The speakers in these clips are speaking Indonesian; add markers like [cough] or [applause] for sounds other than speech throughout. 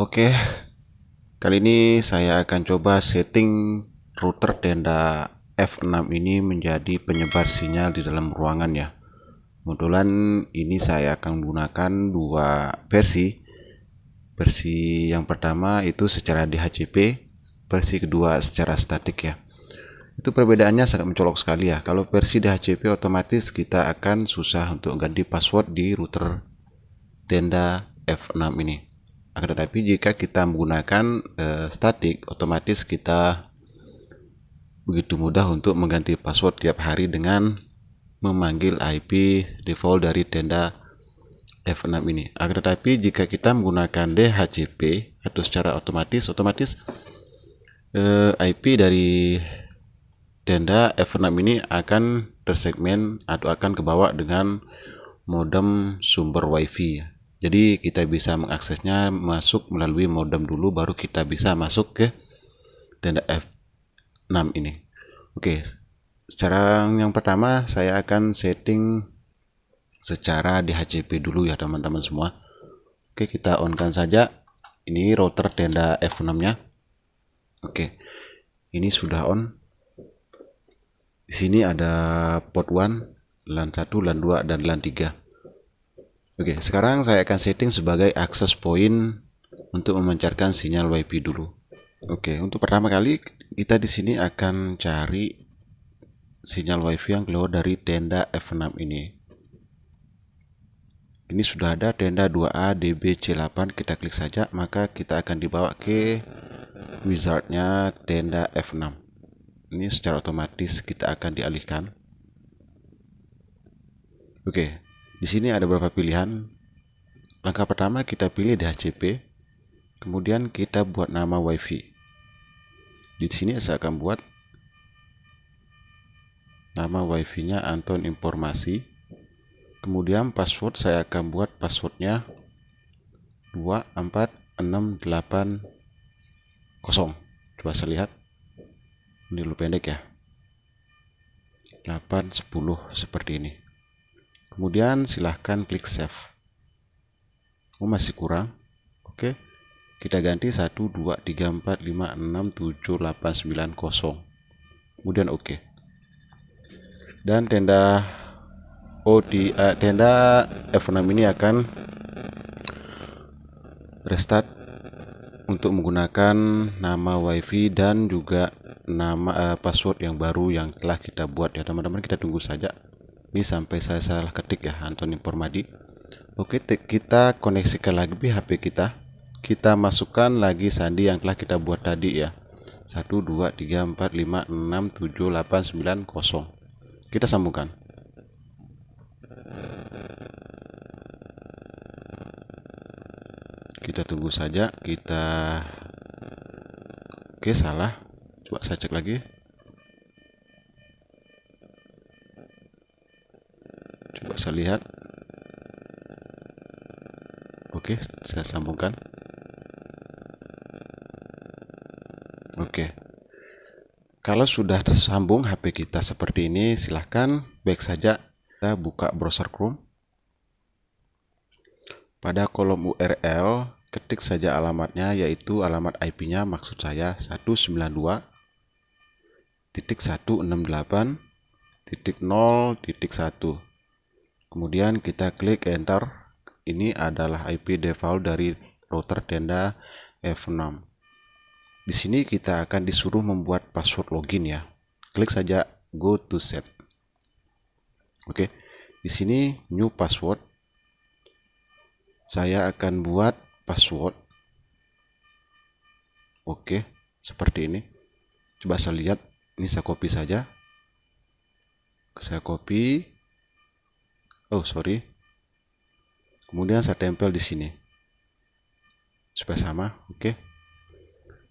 Oke, kali ini saya akan coba setting router tenda F6 ini menjadi penyebar sinyal di dalam ruangan ya. Kebetulan ini saya akan gunakan dua versi. Versi yang pertama itu secara DHCP, versi kedua secara statik ya. Itu perbedaannya sangat mencolok sekali ya. Kalau versi DHCP otomatis kita akan susah untuk ganti password di router Tenda F6 ini akan tetapi jika kita menggunakan uh, statik, otomatis kita begitu mudah untuk mengganti password tiap hari dengan memanggil IP default dari tenda F6 ini. Akan tetapi jika kita menggunakan DHCP atau secara otomatis, otomatis eh, IP dari tenda F6 ini akan tersegmen atau akan kebawa dengan modem sumber WiFi. Jadi kita bisa mengaksesnya masuk melalui modem dulu baru kita bisa masuk ke tenda F6 ini. Oke, sekarang yang pertama saya akan setting secara DHCP dulu ya teman-teman semua. Oke, kita onkan saja. Ini router tenda F6-nya. Oke. Ini sudah on. Di sini ada port 1, LAN 1, LAN 2 dan LAN 3. Oke, sekarang saya akan setting sebagai akses point untuk memancarkan sinyal WiFi dulu. Oke, untuk pertama kali kita di sini akan cari sinyal WiFi yang keluar dari tenda F6 ini. Ini sudah ada tenda 2A DBC8, kita klik saja, maka kita akan dibawa ke wizardnya tenda F6. Ini secara otomatis kita akan dialihkan. Oke, di sini ada beberapa pilihan. Langkah pertama kita pilih DHCP, kemudian kita buat nama WiFi. Di sini saya akan buat nama WiFi-nya Anton Informasi. Kemudian password saya akan buat passwordnya 24680. Coba saya lihat. Ini dulu pendek ya. 810 seperti ini kemudian silahkan klik save oh masih kurang oke kita ganti 1 2 3 4 5 6 7 8 9 0 kemudian oke dan tenda oh di uh, tenda F6 ini akan restart untuk menggunakan nama wifi dan juga nama uh, password yang baru yang telah kita buat ya teman-teman kita tunggu saja ini sampai saya salah ketik ya Antoni Permadi oke kita koneksikan lagi HP kita kita masukkan lagi sandi yang telah kita buat tadi ya 1 2 3 4 5 6 7 8 9 0 kita sambungkan kita tunggu saja kita oke salah coba saya cek lagi bisa lihat oke saya sambungkan oke kalau sudah tersambung HP kita seperti ini silahkan baik saja kita buka browser Chrome pada kolom URL ketik saja alamatnya yaitu alamat IP nya maksud saya 192 titik 168 titik 0 titik 1 kemudian kita klik enter ini adalah IP default dari router tenda F6 di sini kita akan disuruh membuat password login ya klik saja go to set oke di sini new password saya akan buat password oke seperti ini coba saya lihat ini saya copy saja saya copy oh sorry kemudian saya tempel di sini supaya sama oke okay.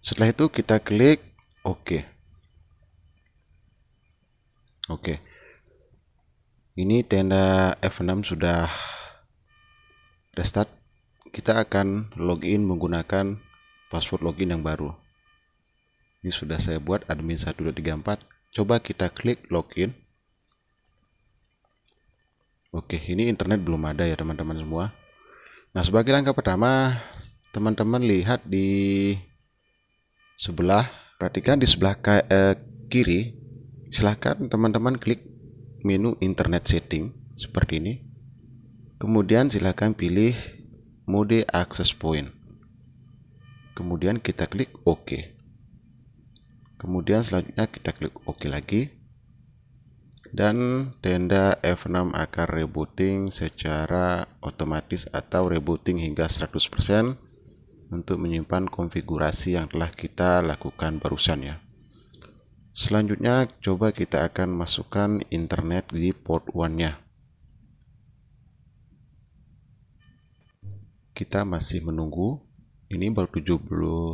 setelah itu kita klik oke okay. oke okay. ini tenda F6 sudah restart, kita akan login menggunakan password login yang baru ini sudah saya buat admin 1234 coba kita klik login Oke, ini internet belum ada ya teman-teman semua. Nah, sebagai langkah pertama, teman-teman lihat di sebelah, perhatikan di sebelah eh, kiri, silahkan teman-teman klik menu internet setting seperti ini. Kemudian silahkan pilih mode access point. Kemudian kita klik OK. Kemudian selanjutnya kita klik OK lagi dan tenda F6 akan rebooting secara otomatis atau rebooting hingga 100% untuk menyimpan konfigurasi yang telah kita lakukan barusan ya selanjutnya coba kita akan masukkan internet di port 1 nya kita masih menunggu ini baru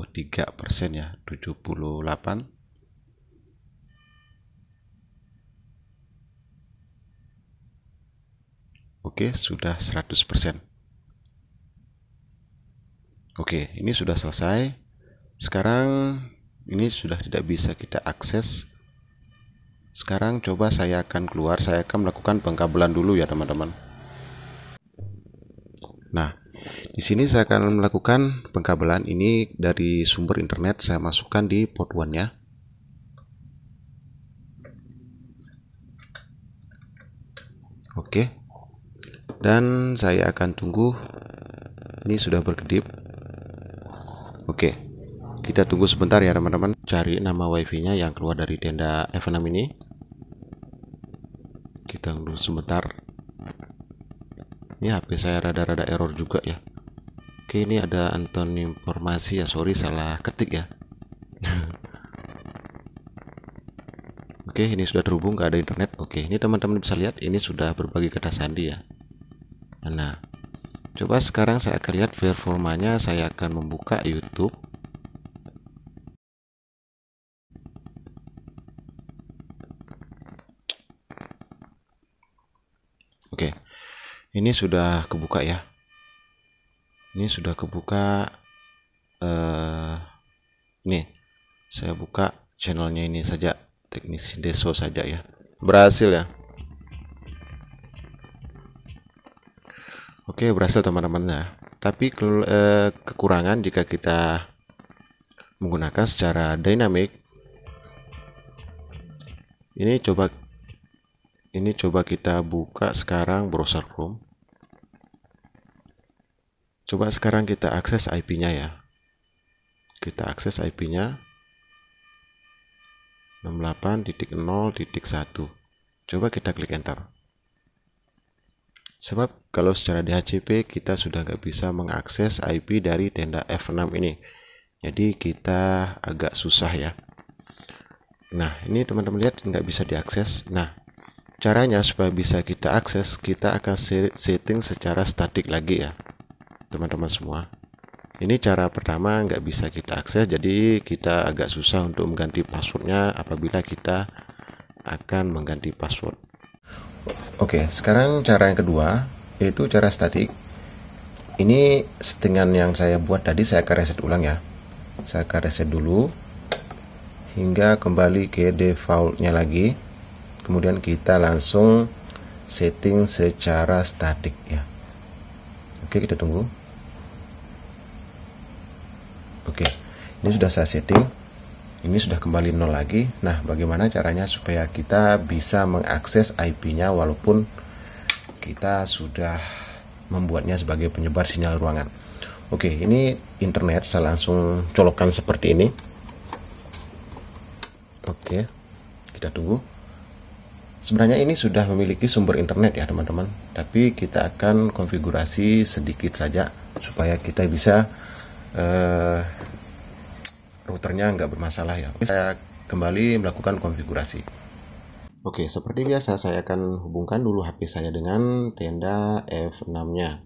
73% ya 78 Oke, sudah 100%. Oke, ini sudah selesai. Sekarang ini sudah tidak bisa kita akses. Sekarang coba saya akan keluar, saya akan melakukan pengkabelan dulu ya teman-teman. Nah, di sini saya akan melakukan pengkabelan ini dari sumber internet saya masukkan di port 1-nya. Oke. Okay dan saya akan tunggu ini sudah berkedip oke kita tunggu sebentar ya teman-teman cari nama wifi nya yang keluar dari tenda F6 ini kita tunggu sebentar ini HP saya rada-rada error juga ya oke ini ada Anton informasi ya sorry salah ketik ya [laughs] Oke, ini sudah terhubung, nggak ada internet. Oke, ini teman-teman bisa lihat, ini sudah berbagi kertas sandi ya. Nah, coba sekarang saya akan lihat performanya. Saya akan membuka YouTube. Oke. Ini sudah kebuka ya. Ini sudah kebuka uh, nih. Saya buka channelnya ini saja, teknisi deso saja ya. Berhasil ya. Oke, berhasil teman-teman ya. Tapi ke, eh, kekurangan jika kita menggunakan secara dinamik. ini coba ini coba kita buka sekarang browser Chrome. Coba sekarang kita akses IP-nya ya. Kita akses IP-nya 68.0.1. Coba kita klik enter. Sebab kalau secara DHCP kita sudah nggak bisa mengakses IP dari tenda F6 ini. Jadi kita agak susah ya. Nah ini teman-teman lihat nggak bisa diakses. Nah caranya supaya bisa kita akses kita akan setting secara statik lagi ya teman-teman semua. Ini cara pertama nggak bisa kita akses jadi kita agak susah untuk mengganti passwordnya apabila kita akan mengganti password. Oke, okay, sekarang cara yang kedua yaitu cara statik. Ini settingan yang saya buat tadi saya akan reset ulang ya. Saya akan reset dulu hingga kembali ke defaultnya lagi. Kemudian kita langsung setting secara statik ya. Oke, kita tunggu. Oke, ini sudah saya setting ini sudah kembali nol lagi. Nah, bagaimana caranya supaya kita bisa mengakses IP-nya walaupun kita sudah membuatnya sebagai penyebar sinyal ruangan. Oke, ini internet saya langsung colokkan seperti ini. Oke, kita tunggu. Sebenarnya ini sudah memiliki sumber internet ya teman-teman, tapi kita akan konfigurasi sedikit saja supaya kita bisa eh, routernya nggak bermasalah ya. Saya kembali melakukan konfigurasi. Oke, seperti biasa saya akan hubungkan dulu HP saya dengan tenda F6-nya.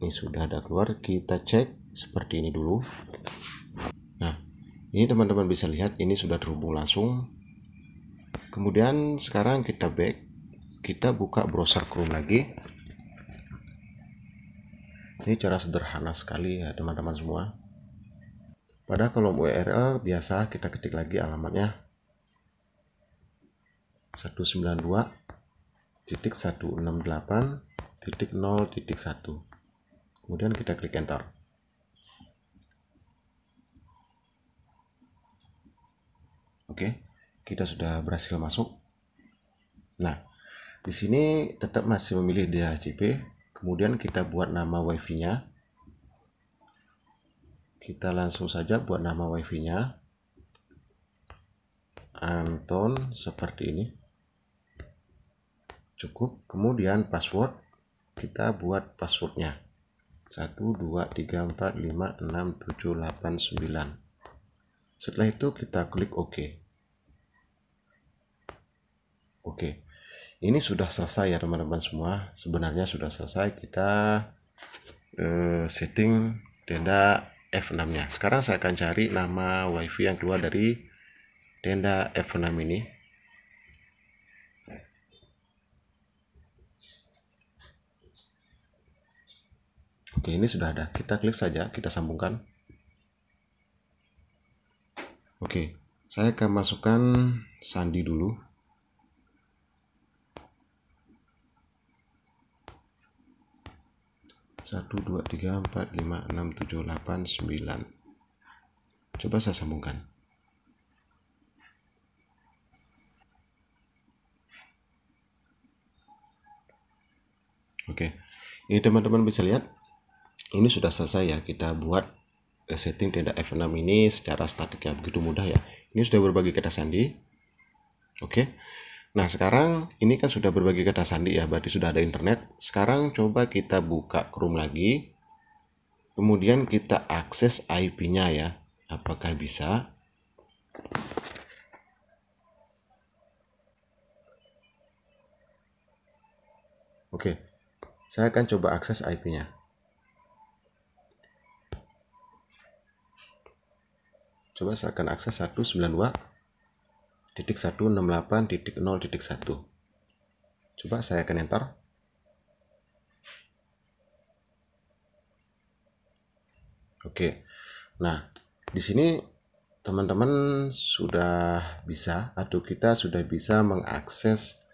Ini sudah ada keluar, kita cek seperti ini dulu. Nah, ini teman-teman bisa lihat ini sudah terhubung langsung. Kemudian sekarang kita back, kita buka browser Chrome lagi. Ini cara sederhana sekali ya teman-teman semua. Pada kolom URL biasa kita ketik lagi alamatnya 192 titik 168 titik 0 titik 1 kemudian kita klik enter oke kita sudah berhasil masuk nah di sini tetap masih memilih DHCP kemudian kita buat nama wifi nya kita langsung saja buat nama wifi nya Anton seperti ini cukup kemudian password kita buat passwordnya 1 2 3 4 5 6 7 8 9 setelah itu kita klik OK Oke okay. ini sudah selesai ya teman-teman semua sebenarnya sudah selesai kita uh, setting tenda F6 nya sekarang saya akan cari nama wifi yang keluar dari tenda F6 ini oke ini sudah ada kita klik saja kita sambungkan oke saya akan masukkan sandi dulu 1, 2, 3, 4, 5, 6, 7, 8, 9 coba saya sambungkan Oke, ini teman-teman bisa lihat, ini sudah selesai ya. Kita buat setting tenda F6 ini secara statik ya, begitu mudah ya. Ini sudah berbagi kata sandi. Oke, Nah sekarang ini kan sudah berbagi kata sandi ya, berarti sudah ada internet. Sekarang coba kita buka Chrome lagi, kemudian kita akses IP-nya ya. Apakah bisa? Oke, saya akan coba akses IP-nya. Coba saya akan akses 192 titik titik titik satu satu coba saya akan enter oke nah di sini teman-teman sudah bisa atau kita sudah bisa mengakses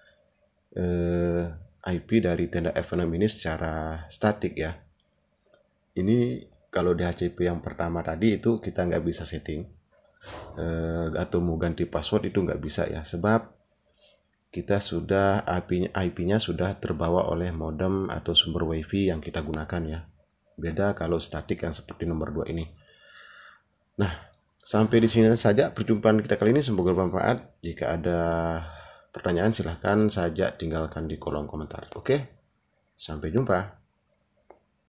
eh, IP dari tenda F6 ini secara statik ya ini kalau dhcp yang pertama tadi itu kita nggak bisa setting eh, atau mau ganti password itu nggak bisa ya sebab kita sudah IP-nya IP sudah terbawa oleh modem atau sumber wifi yang kita gunakan ya beda kalau statik yang seperti nomor 2 ini nah sampai di sini saja perjumpaan kita kali ini semoga bermanfaat jika ada pertanyaan silahkan saja tinggalkan di kolom komentar oke sampai jumpa